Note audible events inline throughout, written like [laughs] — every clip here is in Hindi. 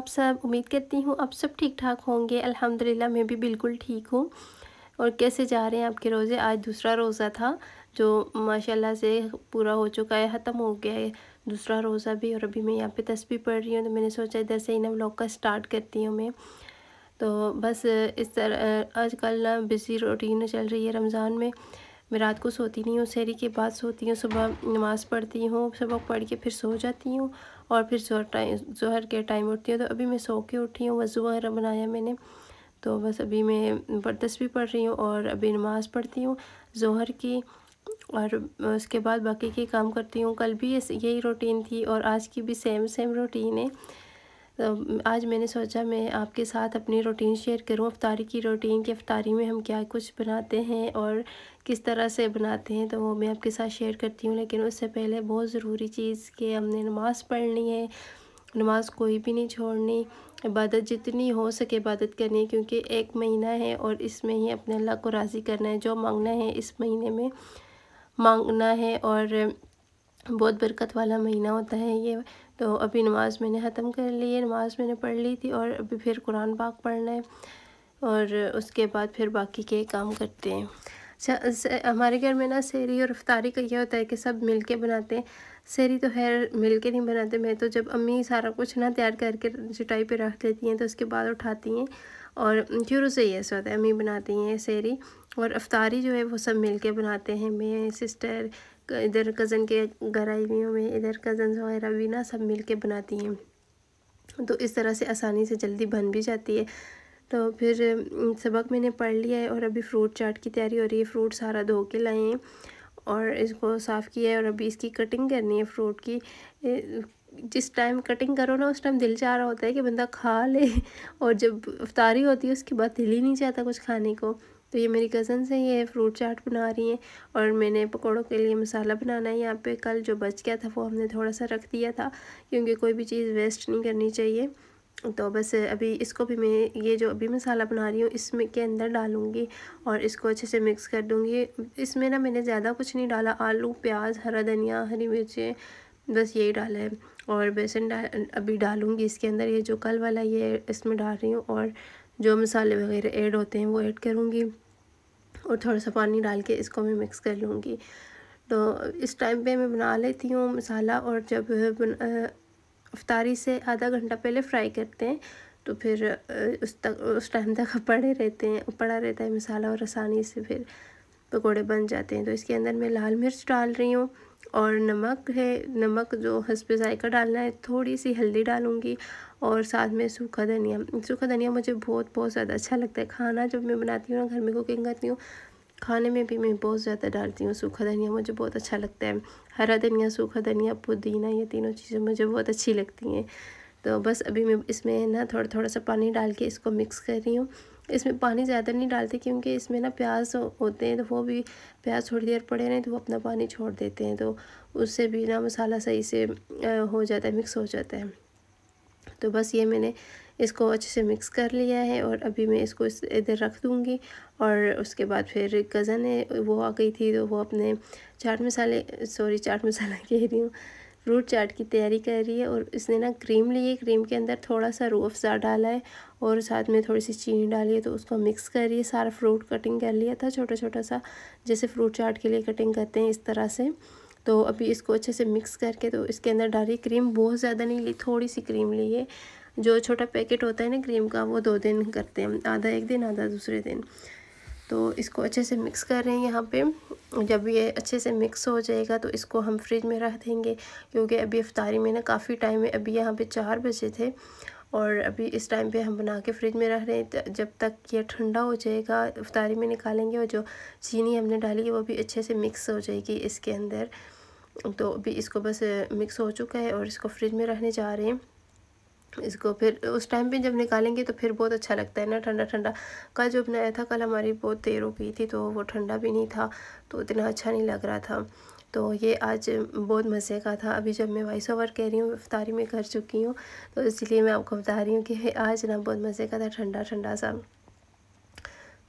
आप सब उम्मीद करती हूँ आप सब ठीक ठाक होंगे अल्हम्दुलिल्लाह मैं भी बिल्कुल ठीक हूँ और कैसे जा रहे हैं आपके रोज़े आज दूसरा रोज़ा था जो माशाल्लाह से पूरा हो चुका है ख़त्म हो गया है दूसरा रोज़ा भी और अभी मैं यहाँ पे तस्वीर पढ़ रही हूँ तो मैंने सोचा इधर से ही ना ब्लॉग का स्टार्ट करती हूँ मैं तो बस इस तरह आजकल ना बिज़ी रूटीन चल रही है रमज़ान में मैं रात को सोती नहीं हूँ शहरी के बाद सोती हूँ सुबह नमाज़ पढ़ती हूँ सबक पढ़ के फिर सो जाती हूँ और फिर जोहर टाइम जोहर के टाइम उठती हूँ तो अभी मैं सो के उठी हूँ वज़ू वगैरह बनाया मैंने तो बस अभी मैं बरदस भी पढ़ रही हूँ और अभी नमाज़ पढ़ती हूँ जोहर की और उसके बाद बाकी के काम करती हूँ कल भी यही रूटीन थी और आज की भी सेम सेम रूटीन है तो आज मैंने सोचा मैं आपके साथ अपनी रूटीन शेयर करूँ अफ्तारी की रूटीन कि अफ्तारी में हम क्या कुछ बनाते हैं और किस तरह से बनाते हैं तो वो मैं आपके साथ शेयर करती हूँ लेकिन उससे पहले बहुत ज़रूरी चीज़ कि हमने नमाज़ पढ़नी है नमाज कोई भी नहीं छोड़नी इबादत जितनी हो सके इबादत करनी है क्योंकि एक महीना है और इसमें ही अपने अल्लाह को राज़ी करना है जो मांगना है इस महीने में मांगना है और बहुत बरकत वाला महीना होता है ये तो अभी नमाज़ मैंने ख़त्म कर ली है नमाज़ मैंने पढ़ ली थी और अभी फिर कुरान पाक पढ़ना है और उसके बाद फिर बाकी के काम करते हैं अच्छा, हमारे घर में ना सेरी और अफ्तारी का ये होता है कि सब मिल के बनाते हैं सेरी तो खैर मिल के नहीं बनाते मैं तो जब अम्मी सारा कुछ ना तैयार करके चटाई पे रख लेती हैं तो उसके बाद उठाती हैं और शुरू से ही ऐसा होता है अम्मी बनाती हैं सेरी और अफ्तारी जो है वो सब मिल के बनाते हैं मैं सिस्टर इधर कज़न के घर आई हुई हूँ मैं इधर कज़न वगैरह भी ना सब मिल के बनाती हैं तो इस तरह से आसानी से जल्दी बन भी जाती है तो फिर सबक मैंने पढ़ लिया है और अभी फ्रूट चाट की तैयारी हो रही है फ्रूट सारा धो के लाए हैं और इसको साफ़ किया है और अभी इसकी कटिंग करनी है फ्रूट की जिस टाइम कटिंग करो ना उस टाइम दिल चाह रहा होता है कि बंदा खा ले [laughs] और जब अफ्तारी होती है उसके बाद दिल ही नहीं चाहता कुछ खाने को तो ये मेरी कज़न से ये फ्रूट चाट बना रही हैं और मैंने पकौड़ों के लिए मसाला बनाना है यहाँ पे कल जो बच गया था वो हमने थोड़ा सा रख दिया था क्योंकि कोई भी चीज़ वेस्ट नहीं करनी चाहिए तो बस अभी इसको भी मैं ये जो अभी मसाला बना रही हूँ इसमें के अंदर डालूँगी और इसको अच्छे से मिक्स कर दूँगी इसमें ना मैंने ज़्यादा कुछ नहीं डाला आलू प्याज हरा धनिया हरी मिर्चें बस यही डाला है और बेसन डाल अभी डालूँगी इसके अंदर ये जो कल वाला ये इसमें डाल रही हूँ और जो मसाले वगैरह ऐड होते हैं वो ऐड करूँगी और थोड़ा सा पानी डाल के इसको मैं मिक्स कर लूँगी तो इस टाइम पे मैं बना लेती हूँ मसाला और जब अफ्तारी से आधा घंटा पहले फ्राई करते हैं तो फिर उस तक उस टाइम तक पड़े रहते हैं पड़ा रहता है मसाला और आसानी से फिर पकोड़े बन जाते हैं तो इसके अंदर मैं लाल मिर्च डाल रही हूँ और नमक है नमक जो हंसपे जायका डालना है थोड़ी सी हल्दी डालूँगी और साथ में सूखा धनिया सूखा धनिया मुझे बहुत बहुत ज़्यादा अच्छा लगता है खाना जब मैं बनाती हूँ ना घर में कुकिंग करती हूँ खाने में भी मैं बहुत ज़्यादा डालती हूँ सूखा धनिया मुझे बहुत अच्छा लगता है हरा धनिया सूखा धनिया पुदीना ये तीनों चीज़ें मुझे बहुत अच्छी लगती हैं तो बस अभी मैं इसमें ना थोड़ा थोड़ा सा पानी डाल के इसको मिक्स कर रही हूँ इसमें पानी ज़्यादा नहीं डालते क्योंकि इसमें ना प्याज होते हैं तो वो भी प्याज थोड़ी देर पड़े नहीं तो वो अपना पानी छोड़ देते हैं तो उससे भी ना मसाला सही से हो जाता है मिक्स हो जाता है तो बस ये मैंने इसको अच्छे से मिक्स कर लिया है और अभी मैं इसको इस इधर रख दूँगी और उसके बाद फिर कज़न है वो आ गई थी तो वो अपने चाट मसाले सॉरी चाट मसाला [laughs] कह रही हूँ फ्रूट चाट की तैयारी कर रही है और इसने ना क्रीम ली है क्रीम के अंदर थोड़ा सा रू अफ़ज़ा डाला है और साथ में थोड़ी सी चीनी डाली है तो उसको मिक्स करिए सारा फ्रूट कटिंग कर लिया था छोटा छोटा सा जैसे फ्रूट चाट के लिए कटिंग करते हैं इस तरह से तो अभी इसको अच्छे से मिक्स करके तो इसके अंदर डाली क्रीम बहुत ज़्यादा नहीं ली थोड़ी सी क्रीम ली है जो छोटा पैकेट होता है ना क्रीम का वो दो दिन करते हैं आधा एक दिन आधा दूसरे दिन तो इसको अच्छे से मिक्स कर रहे हैं यहाँ पे जब ये अच्छे से मिक्स हो जाएगा तो इसको हम फ्रिज में रख देंगे क्योंकि अभी अफ्तारी में ना काफ़ी टाइम है अभी यहाँ पे चार बजे थे और अभी इस टाइम पे हम बना के फ्रिज में रख रहे हैं जब तक ये ठंडा हो जाएगा अफ्तारी में निकालेंगे और जो चीनी हमने डाली है वो भी अच्छे से मिक्स हो जाएगी इसके अंदर तो अभी इसको बस मिक्स हो चुका है और इसको फ्रिज में रखने जा रहे हैं इसको फिर उस टाइम पे जब निकालेंगे तो फिर बहुत अच्छा लगता है ना ठंडा ठंडा कल जो बनाया था कल हमारी बहुत देर हो गई थी तो वो ठंडा भी नहीं था तो इतना अच्छा नहीं लग रहा था तो ये आज बहुत मज़े का था अभी जब मैं वॉइस ओवर कह रही हूँ इफ्तारी में कर चुकी हूँ तो इसलिए मैं आपको बता रही हूँ कि आज ना बहुत मज़े का था ठंडा ठंडा सा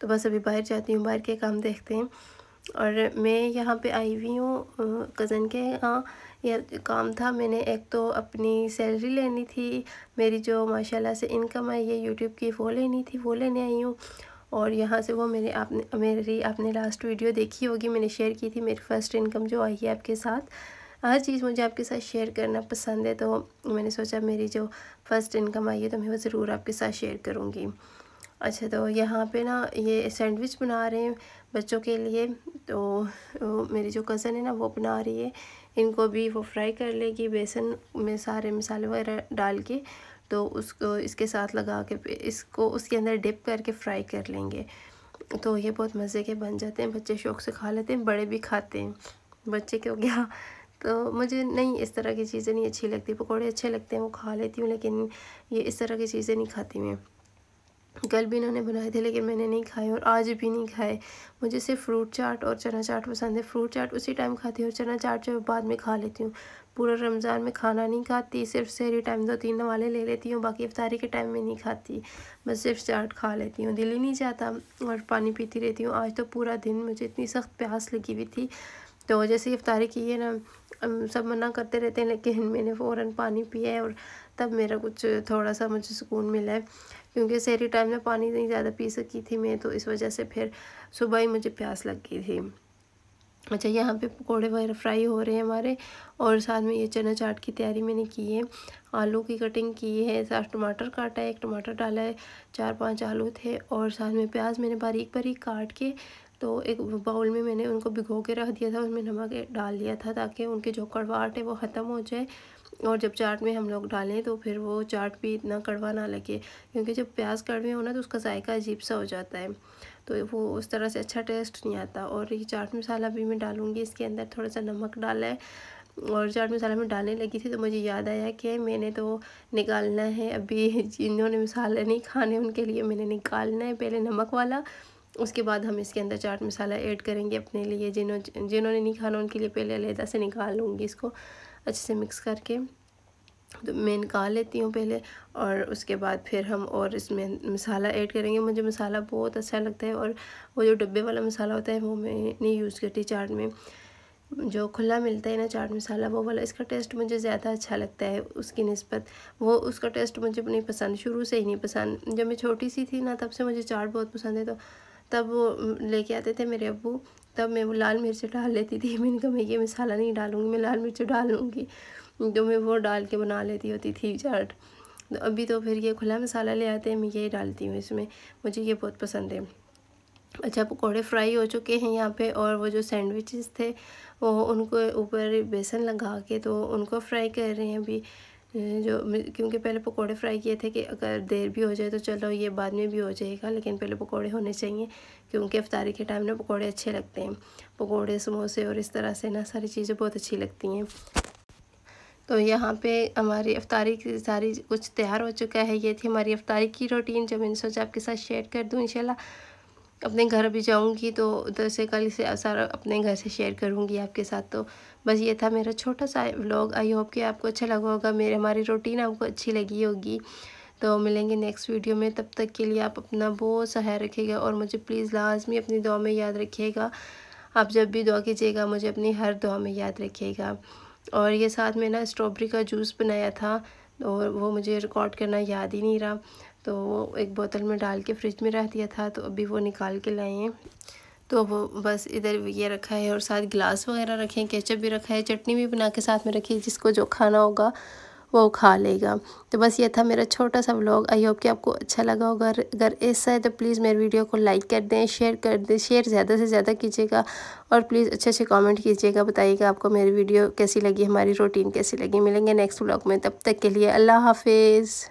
तो बस अभी बाहर जाती हूँ बाहर के काम देखते हैं और मैं यहाँ पे आई हुई हूँ कज़न के यहाँ ये काम था मैंने एक तो अपनी सैलरी लेनी थी मेरी जो माशाल्लाह से इनकम है ये यूट्यूब की वो लेनी थी वो लेने आई हूँ और यहाँ से वो मेरे आपने मेरी आपने लास्ट वीडियो देखी होगी मैंने शेयर की थी मेरी फ़र्स्ट इनकम जो आई है आपके साथ हर चीज़ मुझे आपके साथ शेयर करना पसंद है तो मैंने सोचा मेरी जो फ़र्स्ट इनकम आई है तो मैं वो ज़रूर आपके साथ शेयर करूँगी अच्छा तो यहाँ पे ना ये सैंडविच बना रहे हैं बच्चों के लिए तो मेरी जो कज़न है ना वो बना रही है इनको भी वो फ्राई कर लेगी बेसन में सारे मसाले वगैरह डाल के तो उसको इसके साथ लगा के इसको उसके अंदर डिप करके फ्राई कर लेंगे तो ये बहुत मज़े के बन जाते हैं बच्चे शौक से खा लेते हैं बड़े भी खाते हैं बच्चे क्यों क्या तो मुझे नहीं इस तरह की चीज़ें नहीं अच्छी लगती पकौड़े अच्छे लगते हैं वो खा लेती हूँ लेकिन ये इस तरह की चीज़ें नहीं खाती मैं कल भी इन्होंने बनाए थे लेकिन मैंने नहीं खाए और आज भी नहीं खाए मुझे सिर्फ फ्रूट चाट और चना चाट पसंद है फ्रूट चाट उसी टाइम खाती हूँ और चना चाट जो बाद में खा लेती हूँ पूरा रमज़ान में खाना नहीं खाती सिर्फ शहरी टाइम दो तीन वाले ले लेती हूँ बाकी अफ्तारी के टाइम में नहीं खाती बस सिर्फ चाट खा लेती हूँ दिल ही नहीं जाता और पानी पीती रहती हूँ आज तो पूरा दिन मुझे इतनी सख्त प्यास लगी हुई थी तो जैसे ही अफ्तारी की है ना सब मना करते रहते हैं लेकिन मैंने फ़ौर पानी पिया है और तब मेरा कुछ थोड़ा सा मुझे सुकून मिला है क्योंकि सहरी टाइम में पानी नहीं ज़्यादा पी सकी थी मैं तो इस वजह से फिर सुबह ही मुझे प्यास लग गई थी अच्छा यहाँ पे पकोड़े वगैरह फ्राई हो रहे हैं हमारे और साथ में ये चना चाट की तैयारी मैंने की है आलू की कटिंग की है साथ टमाटर काटा है एक टमाटर डाला है चार पांच आलू थे और साथ में प्याज मैंने बारीक बारीक काट के तो एक बाउल में मैंने उनको भिगो के रख दिया था उसमें नमक डाल दिया था ताकि उनकी जो कड़वाहट है वो ख़त्म हो जाए और जब चाट में हम लोग डालें तो फिर वो चाट भी इतना कड़वा ना लगे क्योंकि जब प्याज कड़वे हो ना तो उसका जायका अजीब सा हो जाता है तो वो उस तरह से अच्छा टेस्ट नहीं आता और ये चाट मसाला भी मैं डालूँगी इसके अंदर थोड़ा सा नमक डाला है और चाट मसाला में डालने लगी थी तो मुझे याद आया कि मैंने तो निकालना है अभी [laughs] जिन्होंने मसाला नहीं खाने उनके लिए मैंने निकालना है पहले नमक वाला उसके बाद हम इसके अंदर चाट मसाला ऐड करेंगे अपने लिए जिन्हों जिन्होंने नहीं खाना उनके लिए पहले अलहदा से निकाल लूँगी इसको अच्छे से मिक्स करके तो मैं निकाल लेती हूँ पहले और उसके बाद फिर हम और इसमें मसाला ऐड करेंगे मुझे मसाला बहुत अच्छा लगता है और वो जो डब्बे वाला मसाला होता है वो मैं नहीं यूज़ करती चाट में जो खुला मिलता है ना चाट मसाला वो वाला इसका टेस्ट मुझे ज़्यादा अच्छा लगता है उसकी नस्बत वो उसका टेस्ट मुझे नहीं पसंद शुरू से ही नहीं पसंद जब मैं छोटी सी थी ना तब से मुझे चाट बहुत पसंद है तो तब वो लेके आते थे मेरे अबू तब मैं वो लाल मिर्च डाल लेती थी [laughs] मैंने कहा मैं ये मसाला नहीं डालूँगी मैं लाल मिर्च डालूँगी तो मैं वो डाल के बना लेती होती थी चाट तो अभी तो फिर ये खुला मसाला ले आते हैं मैं यही डालती हूँ इसमें मुझे ये बहुत पसंद है अच्छा पकौड़े फ्राई हो चुके हैं यहाँ पे और वो जो सैंडविचेस थे वो उनको ऊपर बेसन लगा के तो उनको फ्राई कर रहे हैं अभी हम्म, जो क्योंकि पहले पकोड़े फ्राई किए थे कि अगर देर भी हो जाए तो चलो ये बाद में भी हो जाएगा लेकिन पहले पकोड़े होने चाहिए क्योंकि अफ्तारी के टाइम ना पकोड़े अच्छे लगते हैं पकोड़े समोसे और इस तरह से ना सारी चीज़ें बहुत अच्छी लगती हैं तो यहाँ पे हमारी अफ्तारी की सारी कुछ तैयार हो चुका है ये थी हमारी अफ्तारी की रूटीन जो मैंने सोचा आपके साथ शेयर कर दूँ इनशाला अपने घर भी जाऊंगी तो उधर से कल से सारा अपने घर से शेयर करूंगी आपके साथ तो बस ये था मेरा छोटा सा व्लॉग आई होप कि आपको अच्छा लगा होगा मेरे हमारी रूटीन आपको अच्छी लगी होगी तो मिलेंगे नेक्स्ट वीडियो में तब तक के लिए आप अपना बहुत सहाय रखेगा रखिएगा और मुझे प्लीज़ लाजमी अपनी दुआ में याद रखिएगा आप जब भी दुआ कीजिएगा मुझे अपनी हर दुआ में याद रखिएगा और ये साथ में ना स्ट्रॉबेरी का जूस बनाया था और वो मुझे रिकॉर्ड करना याद ही नहीं रहा तो वो एक बोतल में डाल के फ्रिज में रख दिया था तो अभी वो निकाल के लाए हैं तो वो बस इधर ये रखा है और साथ गिलास वगैरह रखे हैं केचप भी रखा है चटनी भी बना के साथ में रखी है जिसको जो खाना होगा वो खा लेगा तो बस ये था मेरा छोटा सा व्लॉग आई होप कि आपको अच्छा लगा होगा अगर ऐसा है तो प्लीज़ मेरे वीडियो को लाइक कर दें शेयर कर दें शेयर ज़्यादा से ज़्यादा कीजिएगा और प्लीज़ अच्छे अच्छे कमेंट कीजिएगा बताइएगा आपको मेरी वीडियो कैसी लगी हमारी रूटीन कैसी लगी मिलेंगे नेक्स्ट व्लॉग में तब तक के लिए अल्लाह हाफिज़